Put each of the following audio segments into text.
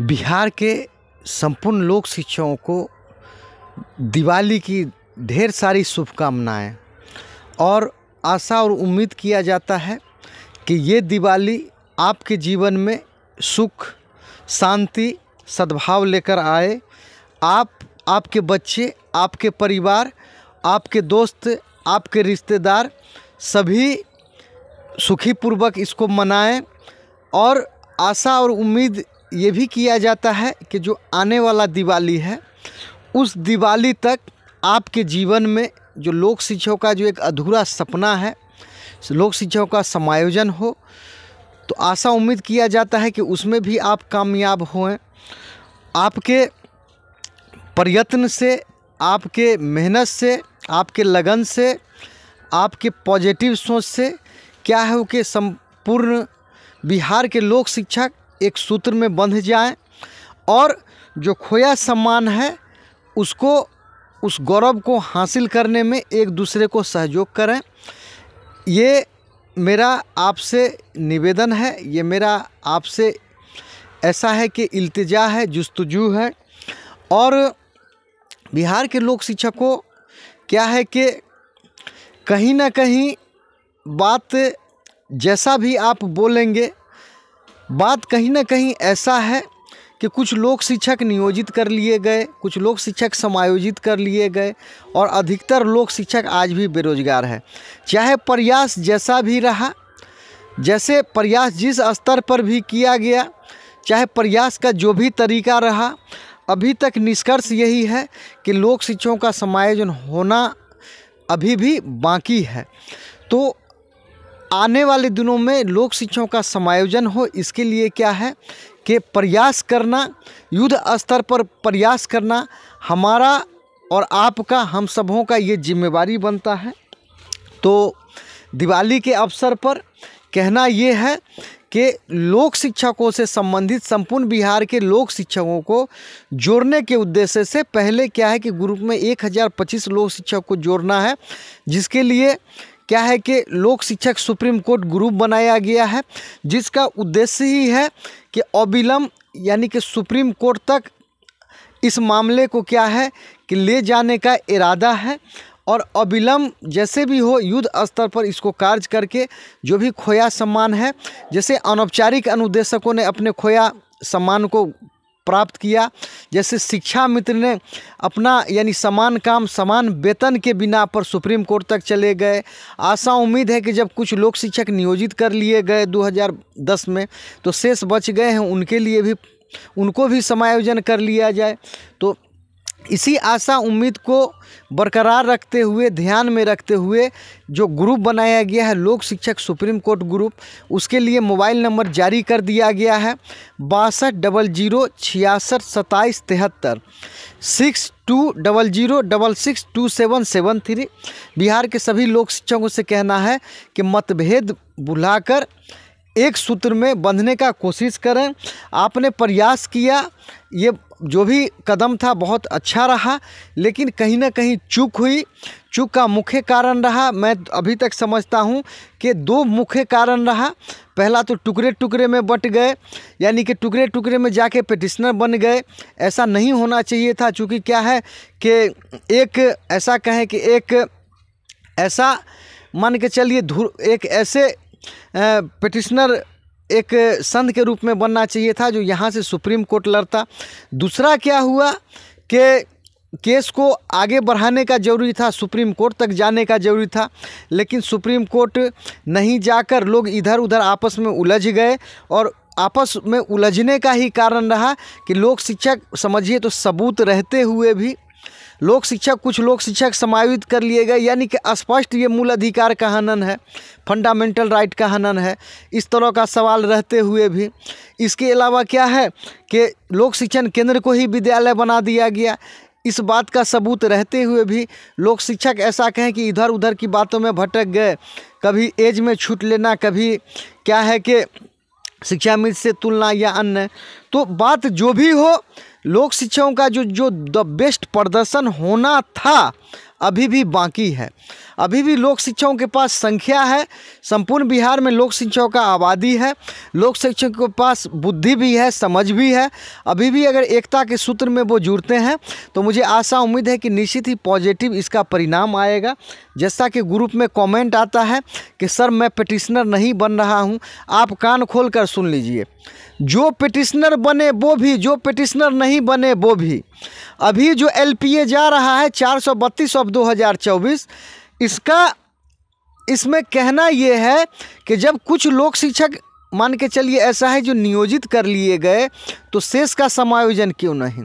बिहार के संपूर्ण लोक शिक्षकों को दिवाली की ढेर सारी शुभकामनाएँ और आशा और उम्मीद किया जाता है कि ये दिवाली आपके जीवन में सुख शांति सद्भाव लेकर आए आप आपके बच्चे आपके परिवार आपके दोस्त आपके रिश्तेदार सभी सुखीपूर्वक इसको मनाएं और आशा और उम्मीद ये भी किया जाता है कि जो आने वाला दिवाली है उस दिवाली तक आपके जीवन में जो लोक शिक्षाओं का जो एक अधूरा सपना है लोक शिक्षाओं का समायोजन हो तो आशा उम्मीद किया जाता है कि उसमें भी आप कामयाब हों आपके प्रयत्न से आपके मेहनत से आपके लगन से आपके पॉजिटिव सोच से क्या है कि संपूर्ण बिहार के लोक शिक्षक एक सूत्र में बंध जाए और जो खोया सम्मान है उसको उस गौरव को हासिल करने में एक दूसरे को सहयोग करें ये मेरा आपसे निवेदन है ये मेरा आपसे ऐसा है कि इल्तिजा है जस्तजू है और बिहार के लोक शिक्षकों क्या है कि कहीं ना कहीं बात जैसा भी आप बोलेंगे बात कहीं ना कहीं ऐसा है कि कुछ लोक शिक्षक नियोजित कर लिए गए कुछ लोक शिक्षक समायोजित कर लिए गए और अधिकतर लोक शिक्षक आज भी बेरोजगार है चाहे प्रयास जैसा भी रहा जैसे प्रयास जिस स्तर पर भी किया गया चाहे प्रयास का जो भी तरीका रहा अभी तक निष्कर्ष यही है कि लोक शिक्षकों का समायोजन होना अभी भी बाकी है तो आने वाले दिनों में लोक शिक्षाओं का समायोजन हो इसके लिए क्या है कि प्रयास करना युद्ध स्तर पर प्रयास करना हमारा और आपका हम सबों का ये जिम्मेवारी बनता है तो दिवाली के अवसर पर कहना ये है कि लोक शिक्षकों से संबंधित संपूर्ण बिहार के लोक शिक्षकों को जोड़ने के उद्देश्य से पहले क्या है कि ग्रुप में 1025 लोक शिक्षक को जोड़ना है जिसके लिए क्या है कि लोक शिक्षक सुप्रीम कोर्ट ग्रुप बनाया गया है जिसका उद्देश्य ही है कि अविलंब यानी कि सुप्रीम कोर्ट तक इस मामले को क्या है कि ले जाने का इरादा है और अविलंब जैसे भी हो युद्ध स्तर पर इसको कार्य करके जो भी खोया सम्मान है जैसे अनौपचारिक अनुदेशकों ने अपने खोया सम्मान को प्राप्त किया जैसे शिक्षा मित्र ने अपना यानी समान काम समान वेतन के बिना पर सुप्रीम कोर्ट तक चले गए आशा उम्मीद है कि जब कुछ लोक शिक्षक नियोजित कर लिए गए 2010 में तो शेष बच गए हैं उनके लिए भी उनको भी समायोजन कर लिया जाए तो इसी आशा उम्मीद को बरकरार रखते हुए ध्यान में रखते हुए जो ग्रुप बनाया गया है लोक शिक्षक सुप्रीम कोर्ट ग्रुप उसके लिए मोबाइल नंबर जारी कर दिया गया है बासठ डबल जीरो छियासठ सताईस तिहत्तर six two double zero double six two seven seven three Bihar के सभी लोक शिक्षकों से कहना है कि मतभेद बुलाकर एक सूत्र में बंधने का कोशिश करें आपने प्रयास किया ये जो भी कदम था बहुत अच्छा रहा लेकिन कहीं ना कहीं चूक हुई चूक का मुख्य कारण रहा मैं अभी तक समझता हूँ कि दो मुख्य कारण रहा पहला तो टुकड़े टुकड़े में बट गए यानी कि टुकड़े टुकड़े में जाके पिटिशनर बन गए ऐसा नहीं होना चाहिए था चूँकि क्या है कि एक ऐसा कहें कि एक ऐसा मान के चलिए धुर एक ऐसे पटिशनर एक संध के रूप में बनना चाहिए था जो यहाँ से सुप्रीम कोर्ट लड़ता दूसरा क्या हुआ कि केस को आगे बढ़ाने का जरूरी था सुप्रीम कोर्ट तक जाने का जरूरी था लेकिन सुप्रीम कोर्ट नहीं जाकर लोग इधर उधर आपस में उलझ गए और आपस में उलझने का ही कारण रहा कि लोक शिक्षक समझिए तो सबूत रहते हुए भी लोक शिक्षा कुछ लोक शिक्षक समायोजित कर लिए गए यानी कि स्पष्ट ये मूल अधिकार का हनन है फंडामेंटल राइट का हनन है इस तरह का सवाल रहते हुए भी इसके अलावा क्या है कि लोक शिक्षण केंद्र को ही विद्यालय बना दिया गया इस बात का सबूत रहते हुए भी लोक शिक्षक ऐसा कहें कि इधर उधर की बातों में भटक गए कभी एज में छूट लेना कभी क्या है कि शिक्षा मित्र से तुलना या अन्य तो बात जो भी हो लोक शिक्षाओं का जो जो द बेस्ट प्रदर्शन होना था अभी भी बाकी है अभी भी लोक शिक्षाओं के पास संख्या है संपूर्ण बिहार में लोक शिक्षाओं का आबादी है लोक शिक्षकों के पास बुद्धि भी है समझ भी है अभी भी अगर एकता के सूत्र में वो जुड़ते हैं तो मुझे आशा उम्मीद है कि निश्चित ही पॉजिटिव इसका परिणाम आएगा जैसा कि ग्रुप में कमेंट आता है कि सर मैं पिटिशनर नहीं बन रहा हूँ आप कान खोल कर सुन लीजिए जो पिटिशनर बने वो भी जो पिटिशनर नहीं बने वो भी अभी जो एलपीए जा रहा है चार सौ बत्तीस ऑफ दो हज़ार चौबीस इसका इसमें कहना ये है कि जब कुछ लोक शिक्षक मान के चलिए ऐसा है जो नियोजित कर लिए गए तो शेष का समायोजन क्यों नहीं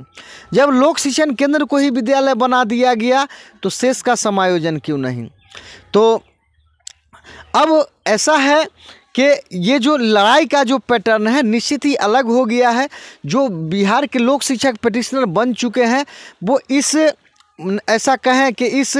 जब लोक शिक्षण केंद्र को ही विद्यालय बना दिया गया तो शेष का समायोजन क्यों नहीं तो अब ऐसा है कि ये जो लड़ाई का जो पैटर्न है निश्चित ही अलग हो गया है जो बिहार के लोक शिक्षक पटिशनर बन चुके हैं वो इस ऐसा कहें कि इस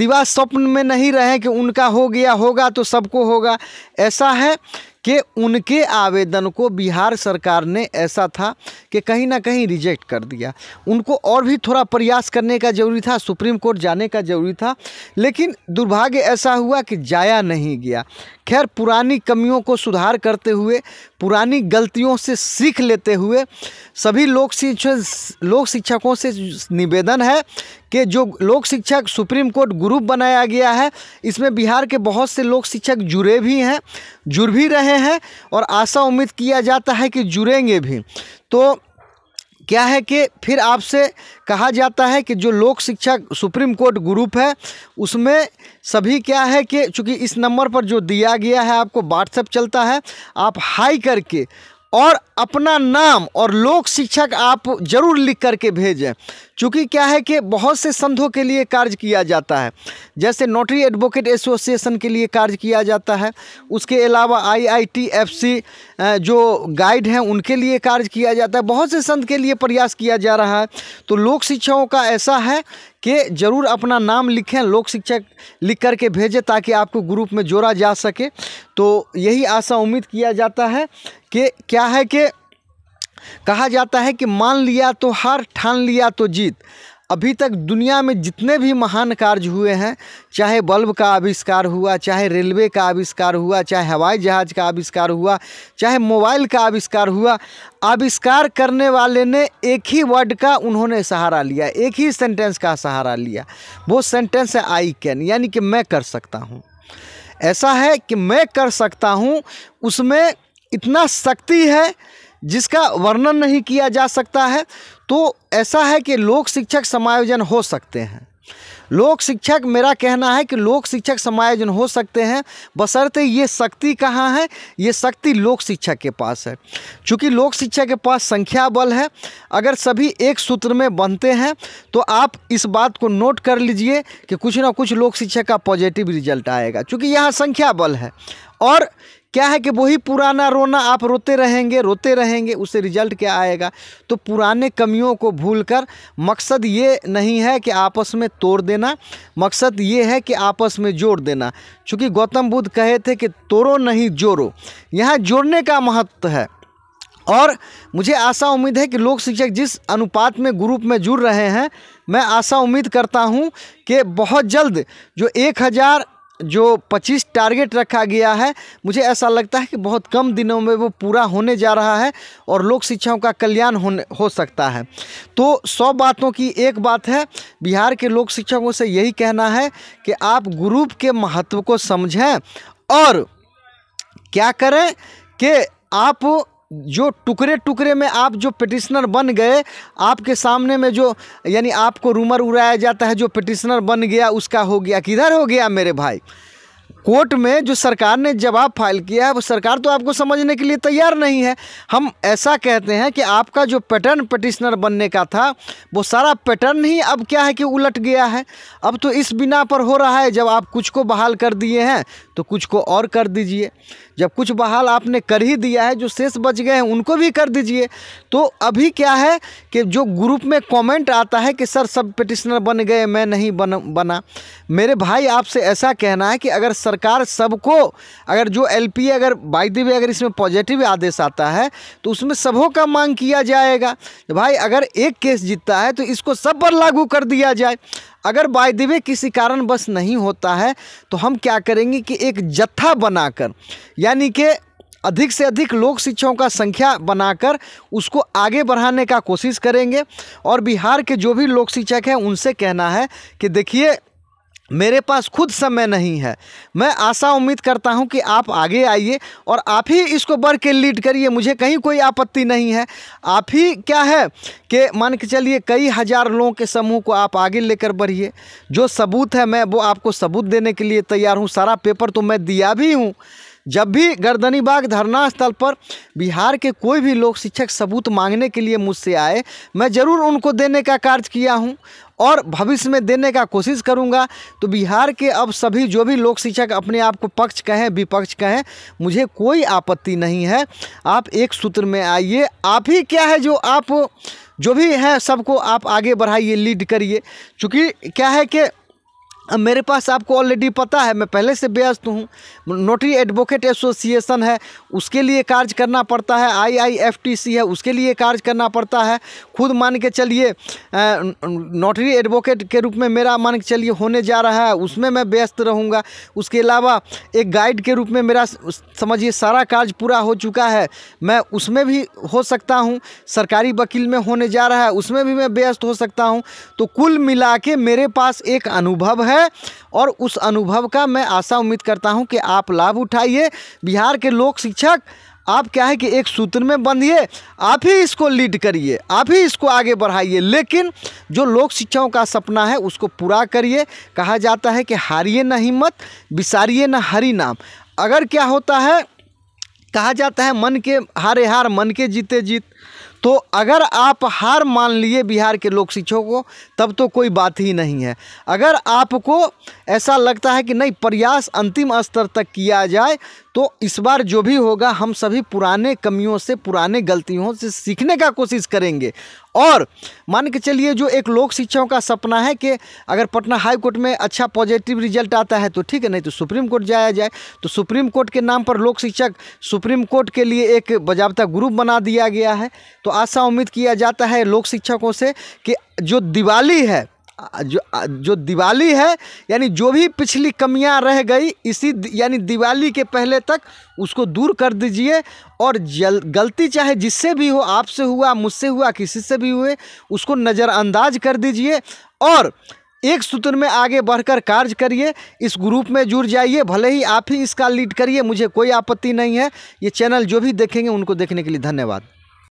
दिवा स्वप्न में नहीं रहें कि उनका हो गया होगा तो सबको होगा ऐसा है कि उनके आवेदन को बिहार सरकार ने ऐसा था कि कहीं ना कहीं रिजेक्ट कर दिया उनको और भी थोड़ा प्रयास करने का जरूरी था सुप्रीम कोर्ट जाने का जरूरी था लेकिन दुर्भाग्य ऐसा हुआ कि जाया नहीं गया खैर पुरानी कमियों को सुधार करते हुए पुरानी गलतियों से सीख लेते हुए सभी लोक शिक्षक लोक शिक्षकों से निवेदन है कि जो लोक शिक्षक सुप्रीम कोर्ट ग्रुप बनाया गया है इसमें बिहार के बहुत से लोक शिक्षक जुड़े भी हैं जुड़ भी रहे हैं और आशा उम्मीद किया जाता है कि जुड़ेंगे भी तो क्या है कि फिर आपसे कहा जाता है कि जो लोक शिक्षा सुप्रीम कोर्ट ग्रुप है उसमें सभी क्या है कि चूँकि इस नंबर पर जो दिया गया है आपको व्हाट्सएप चलता है आप हाई करके और अपना नाम और लोक शिक्षक आप ज़रूर लिख करके भेजें क्योंकि क्या है कि बहुत से संधों के लिए कार्य किया जाता है जैसे नोटरी एडवोकेट एसोसिएशन के लिए कार्य किया जाता है उसके अलावा आईआईटीएफसी जो गाइड हैं उनके लिए कार्य किया जाता है बहुत से संध के लिए प्रयास किया जा रहा है तो लोक शिक्षाओं का ऐसा है के ज़रूर अपना नाम लिखें लोक शिक्षक लिख कर के भेजें ताकि आपको ग्रुप में जोड़ा जा सके तो यही आशा उम्मीद किया जाता है कि क्या है कि कहा जाता है कि मान लिया तो हार ठान लिया तो जीत अभी तक दुनिया में जितने भी महान कार्य हुए हैं चाहे बल्ब का आविष्कार हुआ चाहे रेलवे का आविष्कार हुआ चाहे हवाई जहाज का आविष्कार हुआ चाहे मोबाइल का आविष्कार हुआ आविष्कार करने वाले ने एक ही वर्ड का उन्होंने सहारा लिया एक ही सेंटेंस का सहारा लिया वो सेंटेंस है आई कैन यानी कि मैं कर सकता हूँ ऐसा है कि मैं कर सकता हूँ उसमें इतना शक्ति है जिसका वर्णन नहीं किया जा सकता है तो ऐसा है कि लोक शिक्षक समायोजन हो सकते हैं लोक शिक्षक मेरा कहना है कि लोक शिक्षक समायोजन हो सकते हैं बसरते ये शक्ति कहाँ है ये शक्ति लोक शिक्षक के पास है क्योंकि लोक शिक्षा के पास संख्या बल है अगर सभी एक सूत्र में बनते हैं तो आप इस बात को नोट कर लीजिए कि कुछ ना कुछ लोक शिक्षक का पॉजिटिव रिजल्ट आएगा क्योंकि यहाँ संख्या बल है और क्या है कि वही पुराना रोना आप रोते रहेंगे रोते रहेंगे उससे रिजल्ट क्या आएगा तो पुराने कमियों को भूलकर मकसद ये नहीं है कि आपस में तोड़ देना मकसद ये है कि आपस में जोड़ देना चूँकि गौतम बुद्ध कहे थे कि तोड़ो नहीं जोड़ो यहाँ जोड़ने का महत्व है और मुझे आशा उम्मीद है कि लोक शिक्षक जिस अनुपात में ग्रुप में जुड़ रहे हैं मैं आशा उम्मीद करता हूं कि बहुत जल्द जो एक हज़ार जो 25 टारगेट रखा गया है मुझे ऐसा लगता है कि बहुत कम दिनों में वो पूरा होने जा रहा है और लोक शिक्षाओं का कल्याण होने हो सकता है तो सौ बातों की एक बात है बिहार के लोक शिक्षकों से यही कहना है कि आप ग्रुप के महत्व को समझें और क्या करें कि आप जो टुकड़े टुकड़े में आप जो पिटिशनर बन गए आपके सामने में जो यानी आपको रूमर उड़ाया जाता है जो पिटिशनर बन गया उसका हो गया किधर हो गया मेरे भाई कोर्ट में जो सरकार ने जवाब फाइल किया है वो सरकार तो आपको समझने के लिए तैयार नहीं है हम ऐसा कहते हैं कि आपका जो पैटर्न पटिशनर बनने का था वो सारा पैटर्न ही अब क्या है कि उलट गया है अब तो इस बिना पर हो रहा है जब आप कुछ को बहाल कर दिए हैं तो कुछ को और कर दीजिए जब कुछ बहाल आपने कर ही दिया है जो शेष बच गए हैं उनको भी कर दीजिए तो अभी क्या है कि जो ग्रुप में कमेंट आता है कि सर सब पटिशनर बन गए मैं नहीं बन बना मेरे भाई आपसे ऐसा कहना है कि अगर सर सरकार सबको अगर जो एलपी अगर बाई दी अगर इसमें पॉजिटिव आदेश आता है तो उसमें सबों का मांग किया जाएगा भाई अगर एक केस जीतता है तो इसको सब पर लागू कर दिया जाए अगर बाई दिवे किसी कारण बस नहीं होता है तो हम क्या करेंगे कि एक जत्था बनाकर यानी कि अधिक से अधिक लोक शिक्षकों का संख्या बनाकर उसको आगे बढ़ाने का कोशिश करेंगे और बिहार के जो भी लोक शिक्षक हैं उनसे कहना है कि देखिए मेरे पास खुद समय नहीं है मैं आशा उम्मीद करता हूं कि आप आगे आइए और आप ही इसको बढ़ के लीड करिए मुझे कहीं कोई आपत्ति नहीं है आप ही क्या है कि मान के चलिए कई हज़ार लोगों के समूह को आप आगे लेकर बढ़िए जो सबूत है मैं वो आपको सबूत देने के लिए तैयार हूँ सारा पेपर तो मैं दिया भी हूँ जब भी गर्दनी बाग धरना स्थल पर बिहार के कोई भी लोक शिक्षक सबूत मांगने के लिए मुझसे आए मैं ज़रूर उनको देने का कार्य किया हूँ और भविष्य में देने का कोशिश करूँगा तो बिहार के अब सभी जो भी लोक शिक्षक अपने आप को पक्ष कहें विपक्ष कहें मुझे कोई आपत्ति नहीं है आप एक सूत्र में आइए आप ही क्या है जो आप जो भी है सबको आप आगे बढ़ाइए लीड करिए चूँकि क्या है कि अब मेरे पास आपको ऑलरेडी पता है मैं पहले से व्यस्त हूँ नोटरी एडवोकेट एसोसिएशन है उसके लिए कार्य करना पड़ता है आईआईएफटीसी है उसके लिए कार्य करना पड़ता है खुद मान के चलिए नोटरी एडवोकेट के रूप में मेरा मान के चलिए होने जा रहा है उसमें मैं व्यस्त रहूँगा उसके अलावा एक गाइड के रूप में मेरा समझिए सारा कार्य पूरा हो चुका है मैं उसमें भी हो सकता हूँ सरकारी वकील में होने जा रहा है उसमें भी मैं व्यस्त हो सकता हूँ तो कुल मिला के मेरे पास एक अनुभव है है और उस अनुभव का मैं आशा उम्मीद करता हूँ कि आप लाभ उठाइए बिहार के लोक शिक्षक आप क्या है कि एक सूत्र में बंधिए आप ही इसको लीड करिए आप ही इसको आगे बढ़ाइए लेकिन जो लोक शिक्षाओं का सपना है उसको पूरा करिए कहा जाता है कि हारिए ना हिम्मत बिसारिए ना हरि नाम अगर क्या होता है कहा जाता है मन के हारे हार मन के जीते जीत तो अगर आप हार मान लिए बिहार के लोक शिक्षकों को तब तो कोई बात ही नहीं है अगर आपको ऐसा लगता है कि नहीं प्रयास अंतिम स्तर तक किया जाए तो इस बार जो भी होगा हम सभी पुराने कमियों से पुराने गलतियों से सीखने का कोशिश करेंगे और मान के चलिए जो एक लोक शिक्षाओं का सपना है कि अगर पटना हाई कोर्ट में अच्छा पॉजिटिव रिजल्ट आता है तो ठीक है नहीं तो सुप्रीम कोर्ट जाया जाए तो सुप्रीम कोर्ट के नाम पर लोक शिक्षक सुप्रीम कोर्ट के लिए एक बजावता ग्रुप बना दिया गया है तो आशा उम्मीद किया जाता है लोक शिक्षकों से कि जो दिवाली है जो जो दिवाली है यानी जो भी पिछली कमियां रह गई इसी यानी दिवाली के पहले तक उसको दूर कर दीजिए और जल गलती चाहे जिससे भी हो आपसे हुआ मुझसे हुआ किसी से भी हुए उसको नज़रअंदाज कर दीजिए और एक सूत्र में आगे बढ़कर कार्य करिए इस ग्रुप में जुड़ जाइए भले ही आप ही इसका लीड करिए मुझे कोई आपत्ति नहीं है ये चैनल जो भी देखेंगे उनको देखने के लिए धन्यवाद